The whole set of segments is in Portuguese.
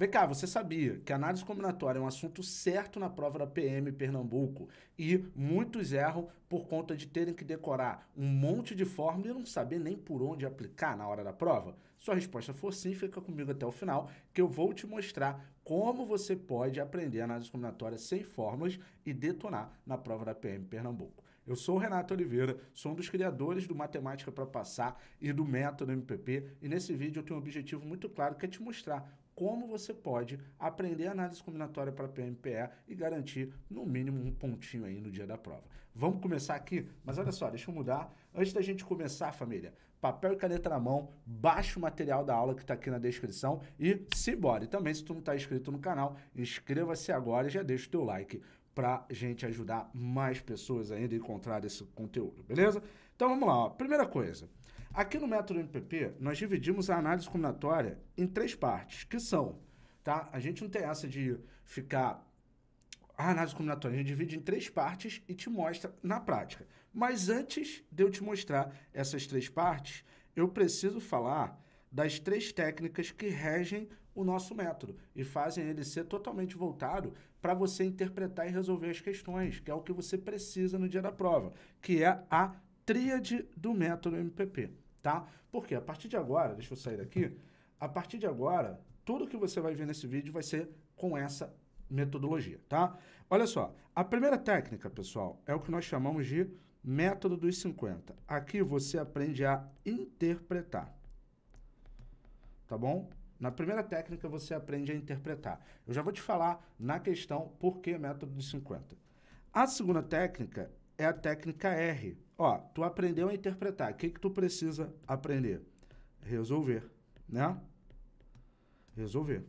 Vê cá, você sabia que análise combinatória é um assunto certo na prova da PM Pernambuco e muitos erram por conta de terem que decorar um monte de fórmula e não saber nem por onde aplicar na hora da prova? Sua resposta for sim, fica comigo até o final que eu vou te mostrar como você pode aprender análise combinatória sem fórmulas e detonar na prova da PM Pernambuco. Eu sou o Renato Oliveira, sou um dos criadores do Matemática para Passar e do Método MPP e nesse vídeo eu tenho um objetivo muito claro que é te mostrar como você pode aprender análise combinatória para PMPE e garantir no mínimo um pontinho aí no dia da prova. Vamos começar aqui, mas olha só, deixa eu mudar. Antes da gente começar, família, papel e caneta na mão, baixa o material da aula que está aqui na descrição e simbora. E também, se tu não está inscrito no canal, inscreva-se agora e já deixa o teu like para gente ajudar mais pessoas ainda a encontrar esse conteúdo, beleza? Então vamos lá, ó. primeira coisa, Aqui no método MPP, nós dividimos a análise combinatória em três partes, que são, tá? A gente não tem essa de ficar a análise combinatória, a gente divide em três partes e te mostra na prática. Mas antes de eu te mostrar essas três partes, eu preciso falar das três técnicas que regem o nosso método e fazem ele ser totalmente voltado para você interpretar e resolver as questões, que é o que você precisa no dia da prova, que é a tríade do método MPP, tá? Porque a partir de agora, deixa eu sair daqui, a partir de agora, tudo que você vai ver nesse vídeo vai ser com essa metodologia, tá? Olha só, a primeira técnica, pessoal, é o que nós chamamos de método dos 50. Aqui você aprende a interpretar, tá bom? Na primeira técnica você aprende a interpretar. Eu já vou te falar na questão por que método dos 50. A segunda técnica é a técnica R, Ó, tu aprendeu a interpretar. O que, que tu precisa aprender? Resolver, né? Resolver.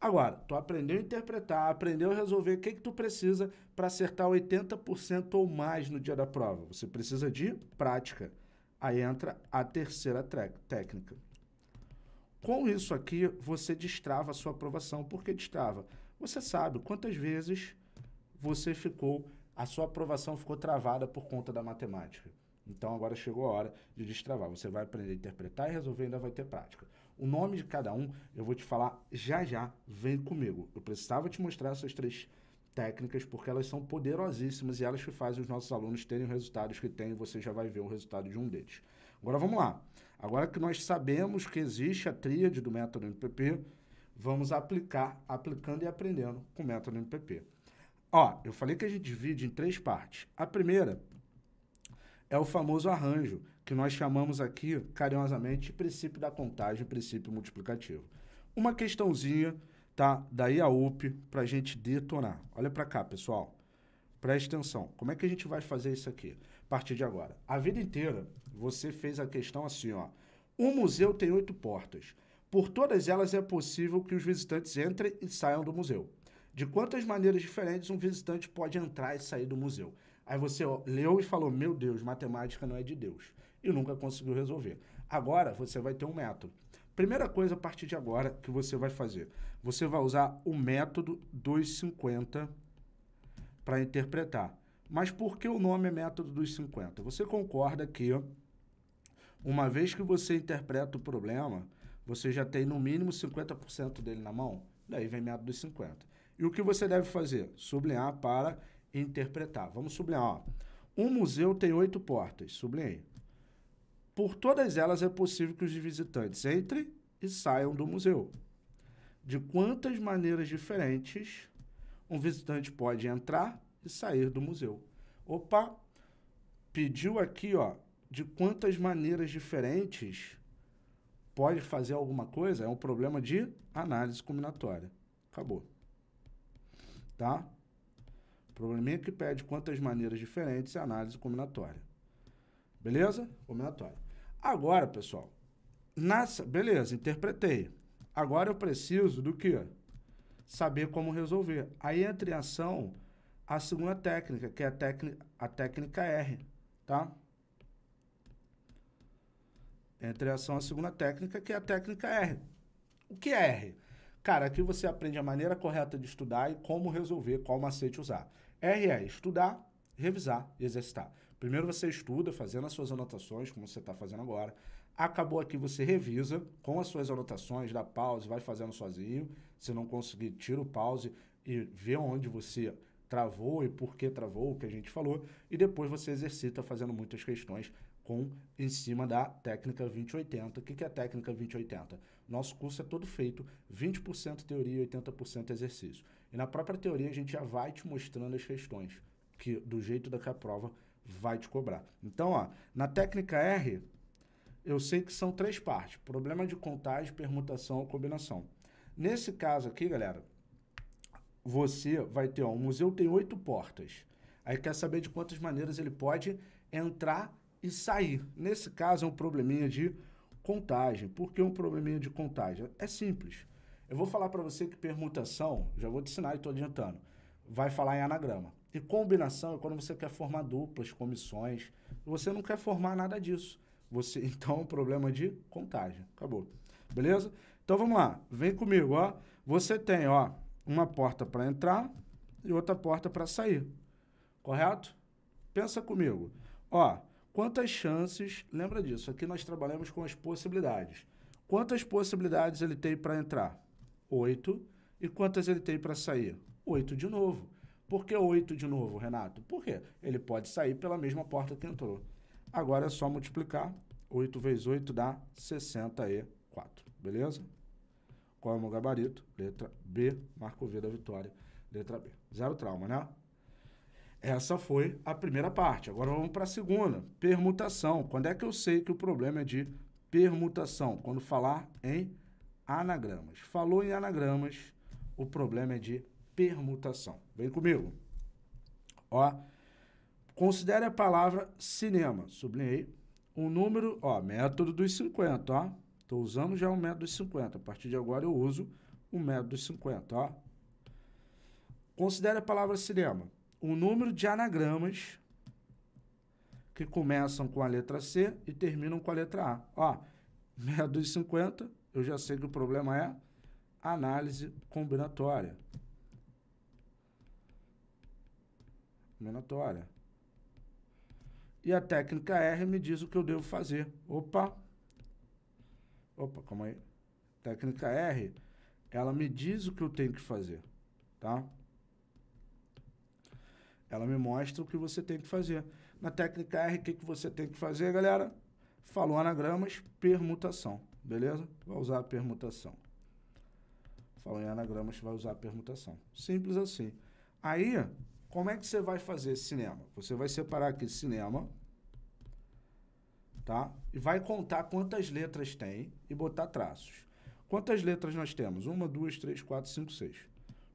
Agora, tu aprendeu a interpretar, aprendeu a resolver. O que, que tu precisa para acertar 80% ou mais no dia da prova? Você precisa de prática. Aí entra a terceira técnica. Com isso aqui, você destrava a sua aprovação. Por que destrava? Você sabe quantas vezes você ficou a sua aprovação ficou travada por conta da matemática. Então agora chegou a hora de destravar. Você vai aprender a interpretar e resolver, ainda vai ter prática. O nome de cada um eu vou te falar já já, vem comigo. Eu precisava te mostrar essas três técnicas porque elas são poderosíssimas e elas que fazem os nossos alunos terem resultados que têm, você já vai ver o resultado de um deles. Agora vamos lá. Agora que nós sabemos que existe a tríade do método MPP, vamos aplicar, aplicando e aprendendo com o método MPP. Ó, eu falei que a gente divide em três partes. A primeira é o famoso arranjo, que nós chamamos aqui carinhosamente de princípio da contagem, princípio multiplicativo. Uma questãozinha, tá? daí a up para a gente detonar. Olha para cá, pessoal. Presta atenção. Como é que a gente vai fazer isso aqui a partir de agora? A vida inteira você fez a questão assim, ó. Um museu tem oito portas. Por todas elas é possível que os visitantes entrem e saiam do museu de quantas maneiras diferentes um visitante pode entrar e sair do museu. Aí você ó, leu e falou: Meu Deus, matemática não é de Deus. E nunca conseguiu resolver. Agora você vai ter um método. Primeira coisa a partir de agora que você vai fazer: você vai usar o método 250 para interpretar. Mas por que o nome é método dos 50? Você concorda que, uma vez que você interpreta o problema, você já tem no mínimo 50% dele na mão? Daí vem método dos 50. E o que você deve fazer? Sublinhar para interpretar. Vamos sublinhar. Ó. Um museu tem oito portas. Sublinhe. Por todas elas é possível que os visitantes entrem e saiam do museu. De quantas maneiras diferentes um visitante pode entrar e sair do museu? Opa, pediu aqui, ó, de quantas maneiras diferentes pode fazer alguma coisa? É um problema de análise combinatória. Acabou tá? O probleminha é que pede quantas maneiras diferentes é análise combinatória. Beleza? Combinatória. Agora, pessoal, nessa, beleza, interpretei. Agora eu preciso do que? Saber como resolver. Aí entra em ação a segunda técnica, que é a, técnica, a técnica R, tá? Entra em ação a segunda técnica, que é a técnica R. O que é R? Cara, aqui você aprende a maneira correta de estudar e como resolver, qual macete usar. R é estudar, revisar e exercitar. Primeiro você estuda, fazendo as suas anotações, como você está fazendo agora. Acabou aqui, você revisa com as suas anotações, dá pause, vai fazendo sozinho. Se não conseguir, tira o pause e vê onde você travou e por que travou, o que a gente falou. E depois você exercita fazendo muitas questões com em cima da técnica 2080. O que é a técnica 2080? Nosso curso é todo feito 20% teoria e 80% exercício. E na própria teoria a gente já vai te mostrando as questões, que do jeito da que a prova vai te cobrar. Então, ó, na técnica R, eu sei que são três partes: problema de contagem, permutação ou combinação. Nesse caso aqui, galera, você vai ter, ó, o museu tem oito portas. Aí quer saber de quantas maneiras ele pode entrar e sair. Nesse caso, é um probleminha de Contagem. Por que um probleminha de contagem? É simples. Eu vou falar para você que permutação, já vou te ensinar e estou adiantando, vai falar em anagrama. E combinação é quando você quer formar duplas, comissões. Você não quer formar nada disso. Você, então, é um problema de contagem. Acabou. Beleza? Então vamos lá. Vem comigo, ó. Você tem, ó, uma porta para entrar e outra porta para sair. Correto? Pensa comigo. Ó, Quantas chances, lembra disso, aqui nós trabalhamos com as possibilidades. Quantas possibilidades ele tem para entrar? Oito. E quantas ele tem para sair? Oito de novo. Por que oito de novo, Renato? Por quê? Ele pode sair pela mesma porta que entrou. Agora é só multiplicar. 8 vezes 8 dá 64, beleza? Qual é o meu gabarito? Letra B, marco V da vitória, letra B. Zero trauma, né? Essa foi a primeira parte. Agora vamos para a segunda. Permutação. Quando é que eu sei que o problema é de permutação? Quando falar em anagramas. Falou em anagramas, o problema é de permutação. Vem comigo. Ó, considere a palavra cinema. Sublinhei. O número, ó, método dos 50, ó. Estou usando já o método dos 50. A partir de agora eu uso o método dos 50, ó. Considere a palavra cinema o número de anagramas que começam com a letra C e terminam com a letra A. Ó, 6250, 50, eu já sei que o problema é análise combinatória. Combinatória. E a técnica R me diz o que eu devo fazer. Opa! Opa, calma aí. Técnica R, ela me diz o que eu tenho que fazer, tá? Ela me mostra o que você tem que fazer. Na técnica R, o que, que você tem que fazer, galera? Falou anagramas, permutação. Beleza? Vai usar a permutação. Falou em anagramas, vai usar a permutação. Simples assim. Aí, como é que você vai fazer cinema? Você vai separar aqui cinema, tá? E vai contar quantas letras tem e botar traços. Quantas letras nós temos? Uma, duas, três, quatro, cinco, seis.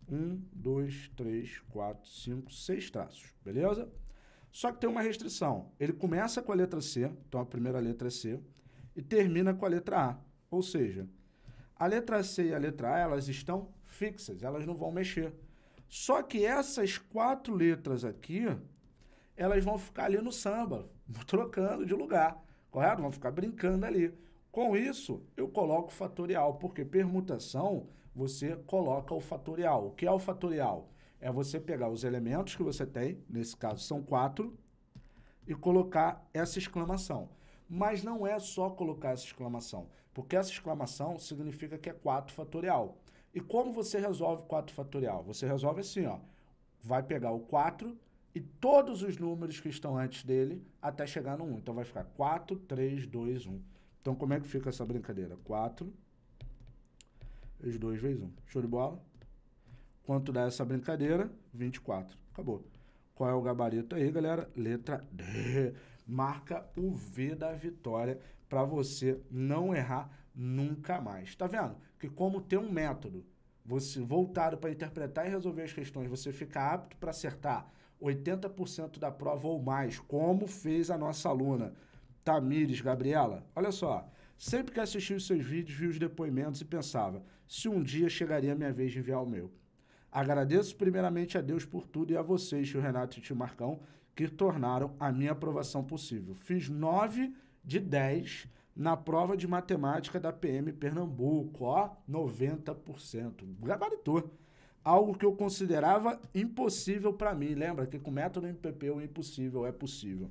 Um, dois, três, quatro, cinco, seis traços, beleza? Só que tem uma restrição. Ele começa com a letra C, então a primeira letra é C, e termina com a letra A. Ou seja, a letra C e a letra A, elas estão fixas, elas não vão mexer. Só que essas quatro letras aqui, elas vão ficar ali no samba, trocando de lugar, correto? Vão ficar brincando ali. Com isso, eu coloco fatorial, porque permutação você coloca o fatorial. O que é o fatorial? É você pegar os elementos que você tem, nesse caso são quatro, e colocar essa exclamação. Mas não é só colocar essa exclamação, porque essa exclamação significa que é 4 fatorial. E como você resolve 4 fatorial? Você resolve assim, ó. Vai pegar o 4 e todos os números que estão antes dele até chegar no 1. Então vai ficar 4, 3, 2, 1. Então como é que fica essa brincadeira? 4, os dois vezes Um. Show de bola? Quanto dá essa brincadeira? 24. Acabou. Qual é o gabarito aí, galera? Letra D. Marca o V da vitória para você não errar nunca mais. Tá vendo? Que como ter um método você voltado para interpretar e resolver as questões, você fica apto para acertar 80% da prova ou mais, como fez a nossa aluna Tamires Gabriela. Olha só, Sempre que assistia os seus vídeos, via os depoimentos e pensava, se um dia chegaria a minha vez de enviar o meu. Agradeço primeiramente a Deus por tudo e a vocês, tio Renato e tio Marcão, que tornaram a minha aprovação possível. Fiz 9 de 10 na prova de matemática da PM Pernambuco, ó, 90%. Gabaritou. Algo que eu considerava impossível para mim. Lembra que com o método MPP o impossível é possível.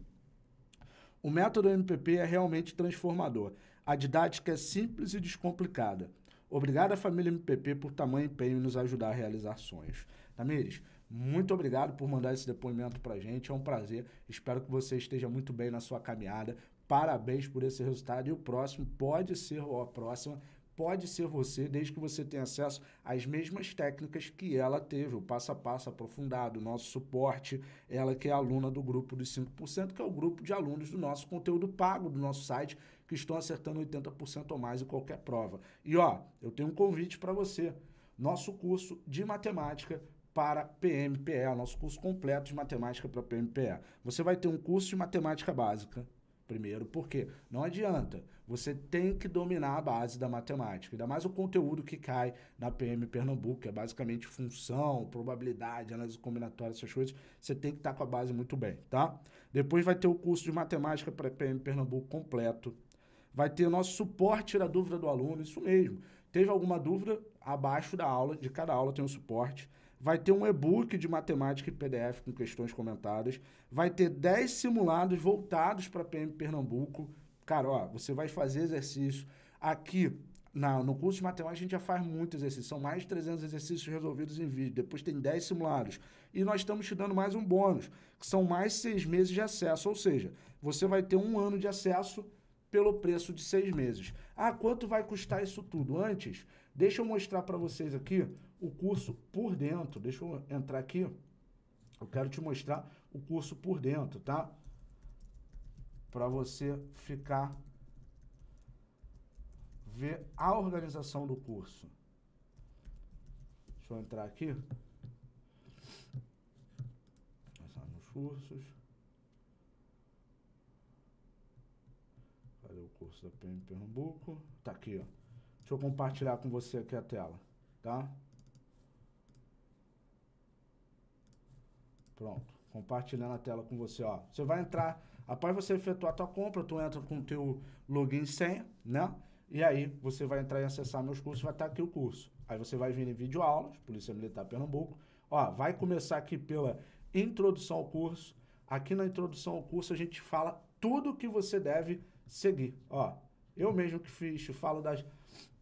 O método MPP é realmente transformador. A didática é simples e descomplicada. Obrigado à família MPP por tamanho empenho em nos ajudar a realizar sonhos. Tamires, muito obrigado por mandar esse depoimento para a gente. É um prazer. Espero que você esteja muito bem na sua caminhada. Parabéns por esse resultado. E o próximo pode ser ou a próxima pode ser você, desde que você tenha acesso às mesmas técnicas que ela teve, o passo a passo aprofundado, o nosso suporte, ela que é aluna do grupo dos 5%, que é o grupo de alunos do nosso conteúdo pago, do nosso site, que estão acertando 80% ou mais em qualquer prova. E ó, eu tenho um convite para você. Nosso curso de matemática para PMPE, nosso curso completo de matemática para PMPE. Você vai ter um curso de matemática básica, primeiro, porque não adianta. Você tem que dominar a base da matemática, ainda mais o conteúdo que cai na PM Pernambuco, que é basicamente função, probabilidade, análise combinatória, essas coisas. Você tem que estar tá com a base muito bem, tá? Depois vai ter o curso de matemática para PM Pernambuco completo, vai ter o nosso suporte da dúvida do aluno, isso mesmo. Teve alguma dúvida, abaixo da aula, de cada aula tem um suporte. Vai ter um e-book de matemática e PDF com questões comentadas. Vai ter 10 simulados voltados para PM Pernambuco. Cara, ó, você vai fazer exercício. Aqui, na, no curso de matemática, a gente já faz muito exercício. São mais de 300 exercícios resolvidos em vídeo. Depois tem 10 simulados. E nós estamos te dando mais um bônus, que são mais seis meses de acesso. Ou seja, você vai ter um ano de acesso pelo preço de seis meses. Ah, quanto vai custar isso tudo? Antes, deixa eu mostrar para vocês aqui o curso por dentro. Deixa eu entrar aqui. Eu quero te mostrar o curso por dentro, tá? Para você ficar ver a organização do curso. Deixa eu entrar aqui. Passar nos cursos. concurso da PM Pernambuco. Tá aqui, ó. Deixa eu compartilhar com você aqui a tela, tá? Pronto. Compartilhando a tela com você, ó. Você vai entrar, após você efetuar a tua compra, tu entra com o teu login e senha, né? E aí você vai entrar e acessar meus cursos, vai estar aqui o curso. Aí você vai vir em vídeo aulas, Polícia Militar Pernambuco. Ó, vai começar aqui pela introdução ao curso. Aqui na introdução ao curso a gente fala tudo o que você deve seguir. Ó, eu mesmo que fiz, falo das,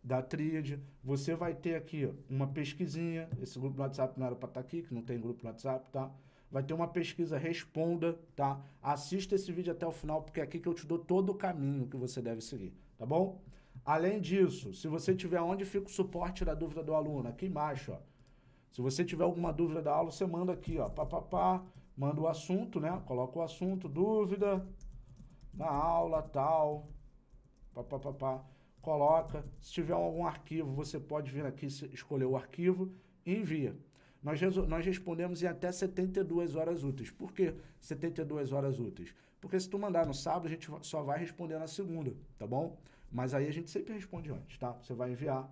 da tríade. Você vai ter aqui uma pesquisinha. Esse grupo do WhatsApp não era para estar tá aqui, que não tem grupo no WhatsApp, tá? Vai ter uma pesquisa, responda, tá? Assista esse vídeo até o final, porque é aqui que eu te dou todo o caminho que você deve seguir, tá bom? Além disso, se você tiver onde fica o suporte da dúvida do aluno, aqui embaixo, ó. Se você tiver alguma dúvida da aula, você manda aqui, ó, papapá, manda o assunto, né? Coloca o assunto, dúvida, na aula tal, papapá, coloca. Se tiver algum arquivo, você pode vir aqui escolher o arquivo e envia. Nós, nós respondemos em até 72 horas úteis. Por que 72 horas úteis? Porque se tu mandar no sábado, a gente só vai responder na segunda, tá bom? Mas aí a gente sempre responde antes, tá? Você vai enviar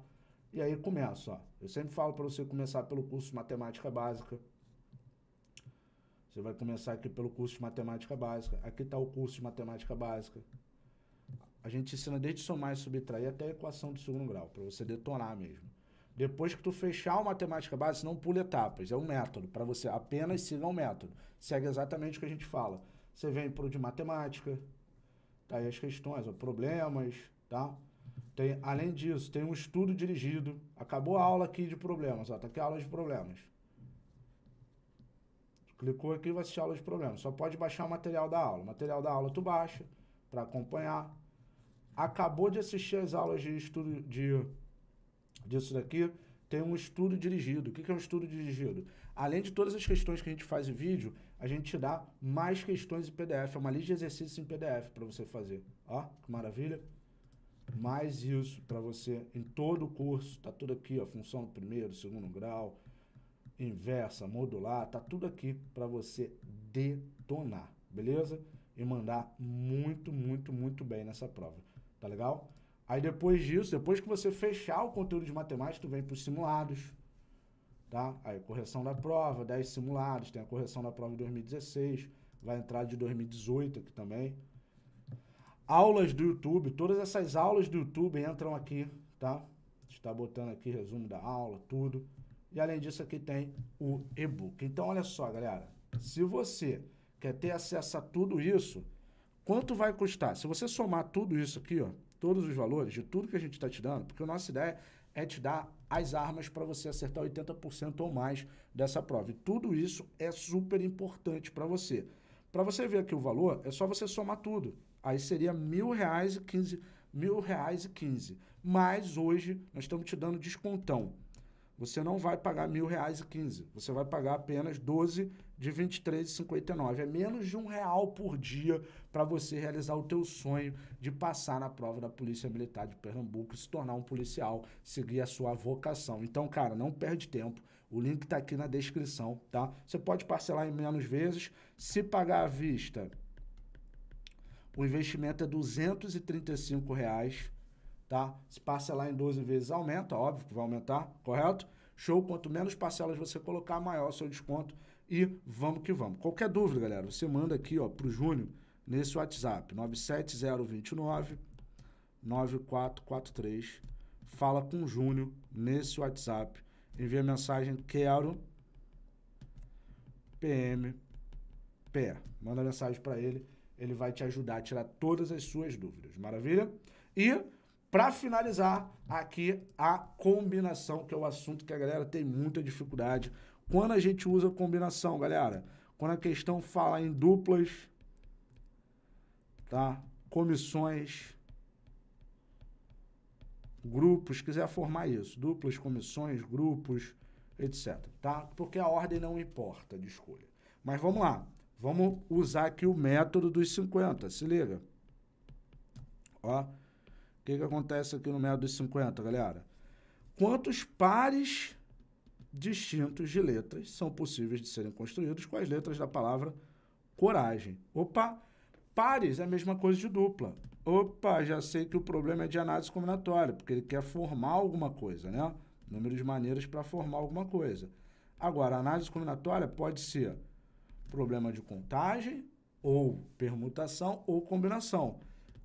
e aí começa, ó. Eu sempre falo para você começar pelo curso Matemática Básica, você vai começar aqui pelo curso de matemática básica. Aqui está o curso de matemática básica. A gente ensina desde somar e subtrair até a equação de segundo grau, para você detonar mesmo. Depois que tu fechar o matemática básica, não pula etapas, é um método, para você apenas siga um método. Segue exatamente o que a gente fala. Você vem pro de matemática, tá aí as questões, ó, problemas, tá? Tem, além disso, tem um estudo dirigido. Acabou a aula aqui de problemas, ó, tá aqui a aula de problemas. Clicou aqui, vai assistir aula de problema. Só pode baixar o material da aula. O material da aula tu baixa para acompanhar. Acabou de assistir as aulas de estudo de, disso daqui, tem um estudo dirigido. O que é um estudo dirigido? Além de todas as questões que a gente faz em vídeo, a gente te dá mais questões em PDF. É uma lista de exercícios em PDF para você fazer. Ó, que maravilha. Mais isso para você em todo o curso. Tá tudo aqui, ó. Função primeiro, segundo grau, inversa, modular, tá tudo aqui para você detonar, beleza? E mandar muito, muito, muito bem nessa prova, tá legal? Aí depois disso, depois que você fechar o conteúdo de matemática, tu vem para os simulados, tá? Aí correção da prova, 10 simulados, tem a correção da prova de 2016, vai entrar de 2018 aqui também. Aulas do YouTube, todas essas aulas do YouTube entram aqui, tá? Está botando aqui resumo da aula, tudo. E além disso, aqui tem o e-book. Então, olha só, galera. Se você quer ter acesso a tudo isso, quanto vai custar? Se você somar tudo isso aqui, ó, todos os valores de tudo que a gente está te dando, porque a nossa ideia é te dar as armas para você acertar 80% ou mais dessa prova. E tudo isso é super importante para você. Para você ver aqui o valor, é só você somar tudo. Aí seria mil reais e quinze, mil reais e quinze. Mas hoje nós estamos te dando descontão você não vai pagar mil reais e quinze. Você vai pagar apenas 12 de R$ 23,59. É menos de um real por dia para você realizar o teu sonho de passar na prova da Polícia Militar de Pernambuco, se tornar um policial, seguir a sua vocação. Então, cara, não perde tempo. O link está aqui na descrição, tá? Você pode parcelar em menos vezes. Se pagar à vista, o investimento é R$ 235, reais, tá? Se parcelar em 12 vezes, aumenta, óbvio que vai aumentar, correto? Show, quanto menos parcelas você colocar, maior o seu desconto. E vamos que vamos. Qualquer dúvida, galera, você manda aqui ó, para o Júnior nesse WhatsApp, 97029 9443. Fala com o Júnior nesse WhatsApp. Envia mensagem, quero PM PE. Manda mensagem para ele, ele vai te ajudar a tirar todas as suas dúvidas. Maravilha? E para finalizar, aqui a combinação, que é o assunto que a galera tem muita dificuldade. Quando a gente usa combinação, galera, quando a questão fala em duplas, tá? Comissões, grupos, quiser formar isso, duplas, comissões, grupos, etc, tá? Porque a ordem não importa de escolha. Mas vamos lá. Vamos usar aqui o método dos 50, se liga. Ó, o que, que acontece aqui no meio dos 50, galera? Quantos pares distintos de letras são possíveis de serem construídos com as letras da palavra coragem? Opa! Pares é a mesma coisa de dupla. Opa, já sei que o problema é de análise combinatória, porque ele quer formar alguma coisa, né? Número de maneiras para formar alguma coisa. Agora, análise combinatória pode ser problema de contagem, ou permutação, ou combinação.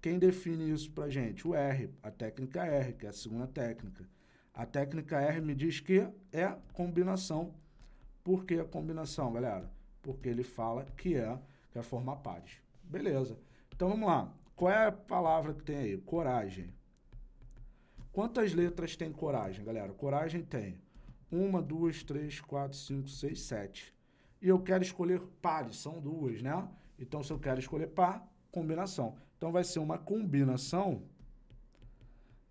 Quem define isso para gente? O R, a técnica R, que é a segunda técnica. A técnica R me diz que é combinação. Por que a combinação, galera? Porque ele fala que é, que é formar pares. Beleza. Então vamos lá. Qual é a palavra que tem aí? Coragem. Quantas letras tem coragem, galera? Coragem tem uma, duas, três, quatro, cinco, seis, sete. E eu quero escolher pares, são duas, né? Então, se eu quero escolher par, combinação. Então vai ser uma combinação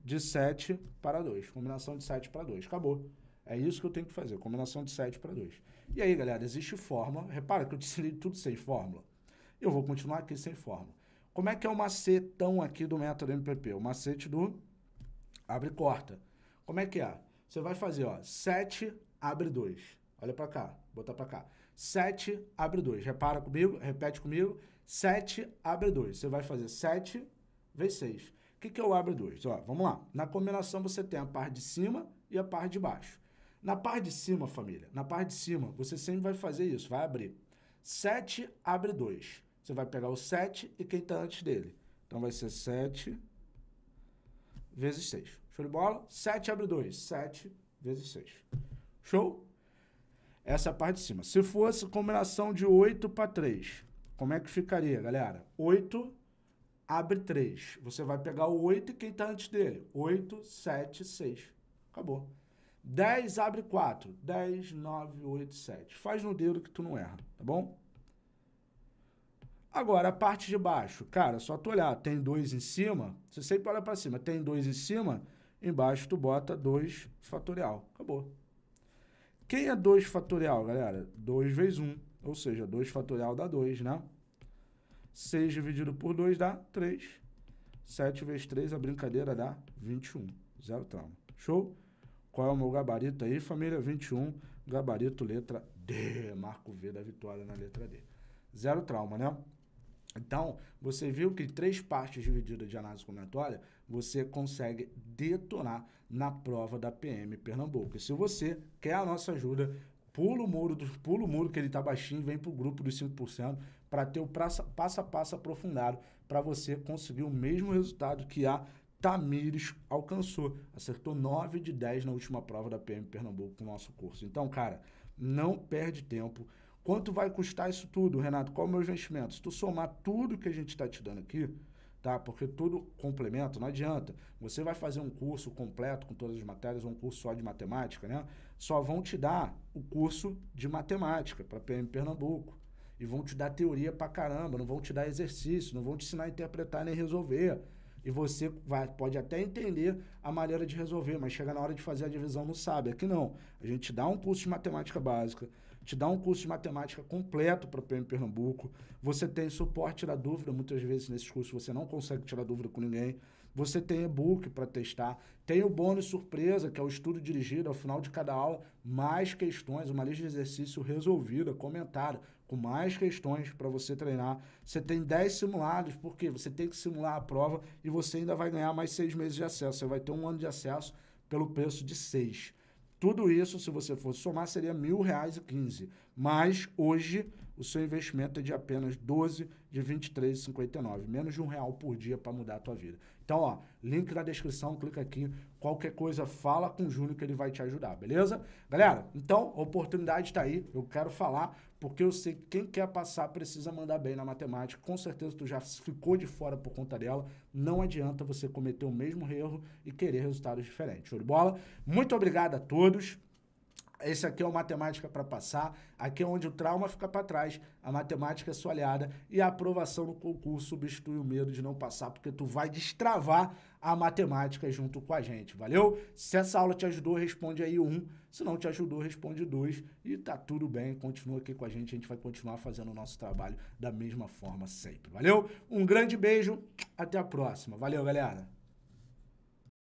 de 7 para 2. Combinação de 7 para 2. Acabou. É isso que eu tenho que fazer. Combinação de 7 para 2. E aí, galera, existe fórmula. Repara que eu destilei tudo sem fórmula. Eu vou continuar aqui sem fórmula. Como é que é o macetão aqui do método MPP? O macete do abre e corta. Como é que é? Você vai fazer, ó, 7, abre 2. Olha para cá, botar para cá. 7, abre 2. Repara comigo, repete comigo. 7 abre 2. Você vai fazer 7 vezes 6. O que, que é o abre 2? Ó, vamos lá. Na combinação você tem a parte de cima e a parte de baixo. Na parte de cima, família, na parte de cima, você sempre vai fazer isso, vai abrir. 7 abre 2. Você vai pegar o 7 e quem está antes dele. Então vai ser 7 vezes 6. Show de bola? 7 abre 2. 7 vezes 6. Show? Essa é a parte de cima. Se fosse combinação de 8 para 3, como é que ficaria, galera? 8 abre 3. Você vai pegar o 8 e quem está antes dele? 8, 7, 6. Acabou. 10 abre 4. 10, 9, 8, 7. Faz no dedo que tu não erra, tá bom? Agora, a parte de baixo. Cara, só tu olhar, tem 2 em cima. Você sempre olha para cima. Tem 2 em cima, embaixo tu bota 2 fatorial. Acabou. Quem é 2 fatorial, galera? 2 vezes 1. Um. Ou seja, 2 fatorial dá 2, né? 6 dividido por 2 dá 3. 7 vezes 3, a brincadeira dá 21. Zero trauma. Show? Qual é o meu gabarito aí, família? 21. Gabarito, letra D. Marco V da vitória na letra D. Zero trauma, né? Então, você viu que três partes divididas de análise combinatória você consegue detonar na prova da PM Pernambuco. E se você quer a nossa ajuda, pula o muro, do, pula o muro que ele está baixinho, vem para o grupo dos 5%, para ter o praça, passo a passo aprofundado, para você conseguir o mesmo resultado que a Tamires alcançou. Acertou 9 de 10 na última prova da PM Pernambuco com o nosso curso. Então, cara, não perde tempo. Quanto vai custar isso tudo, Renato? Qual é o meu investimento? Se tu somar tudo que a gente está te dando aqui, tá? Porque tudo complemento, não adianta. Você vai fazer um curso completo com todas as matérias, ou um curso só de matemática, né? só vão te dar o curso de matemática para PM Pernambuco. E vão te dar teoria pra caramba, não vão te dar exercício, não vão te ensinar a interpretar nem resolver. E você vai, pode até entender a maneira de resolver, mas chega na hora de fazer a divisão, não sabe. Aqui não. A gente dá um curso de matemática básica, te dá um curso de matemática completo para o PM Pernambuco. Você tem suporte da dúvida, muitas vezes nesses cursos você não consegue tirar dúvida com ninguém. Você tem e-book para testar. Tem o bônus surpresa, que é o estudo dirigido ao final de cada aula, mais questões, uma lista de exercício resolvida, comentada, com mais questões para você treinar. Você tem 10 simulados, porque você tem que simular a prova e você ainda vai ganhar mais seis meses de acesso. Você vai ter um ano de acesso pelo preço de seis. Tudo isso, se você fosse somar, seria R$ quinze. Mas hoje o seu investimento é de apenas 12 de 23,59, menos de um real por dia para mudar a tua vida. Então, ó, link na descrição, clica aqui. Qualquer coisa, fala com o Júnior que ele vai te ajudar, beleza? Galera, então, a oportunidade está aí. Eu quero falar porque eu sei que quem quer passar precisa mandar bem na matemática. Com certeza tu já ficou de fora por conta dela. Não adianta você cometer o mesmo erro e querer resultados diferentes. Show de bola? Muito obrigado a todos esse aqui é o matemática para passar, aqui é onde o trauma fica para trás, a matemática é sua aliada e a aprovação no concurso substitui o medo de não passar, porque tu vai destravar a matemática junto com a gente, valeu? Se essa aula te ajudou, responde aí um, se não te ajudou, responde dois e tá tudo bem, continua aqui com a gente, a gente vai continuar fazendo o nosso trabalho da mesma forma sempre, valeu? Um grande beijo, até a próxima, valeu galera!